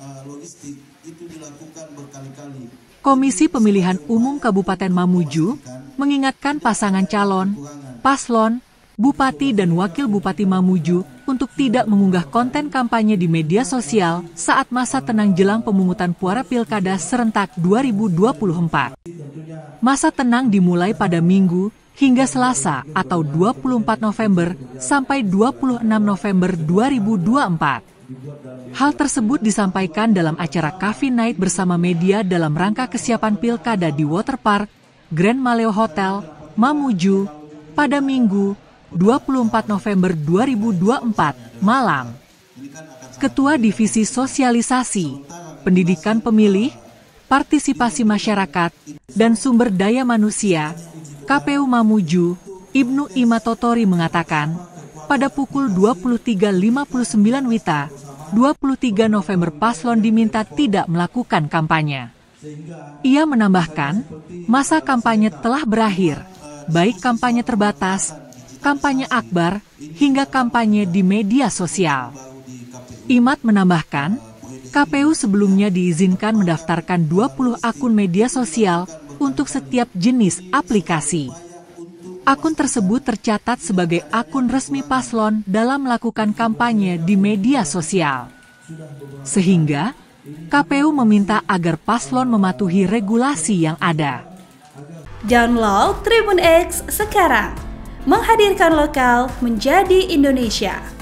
Eh, logistik itu dilakukan berkali-kali. Komisi Pemilihan Umum Kabupaten Mamuju mengingatkan pasangan calon, paslon, bupati dan wakil bupati Mamuju untuk tidak mengunggah konten kampanye di media sosial saat masa tenang jelang pemungutan puara pilkada serentak 2024. Masa tenang dimulai pada Minggu hingga Selasa atau 24 November sampai 26 November 2024. Hal tersebut disampaikan dalam acara Cafe Night bersama media dalam rangka kesiapan pilkada di Waterpark, Grand Maleo Hotel, Mamuju, pada Minggu, 24 November 2024, malam. Ketua Divisi Sosialisasi, Pendidikan Pemilih, Partisipasi Masyarakat, dan Sumber Daya Manusia, KPU Mamuju, Ibnu Imatotori mengatakan, pada pukul 23.59 Wita, 23 November paslon diminta tidak melakukan kampanye. Ia menambahkan, masa kampanye telah berakhir, baik kampanye terbatas, kampanye akbar, hingga kampanye di media sosial. Imat menambahkan, KPU sebelumnya diizinkan mendaftarkan 20 akun media sosial untuk setiap jenis aplikasi. Akun tersebut tercatat sebagai akun resmi paslon dalam melakukan kampanye di media sosial. Sehingga, KPU meminta agar paslon mematuhi regulasi yang ada. Download Tribun X sekarang, menghadirkan lokal menjadi Indonesia.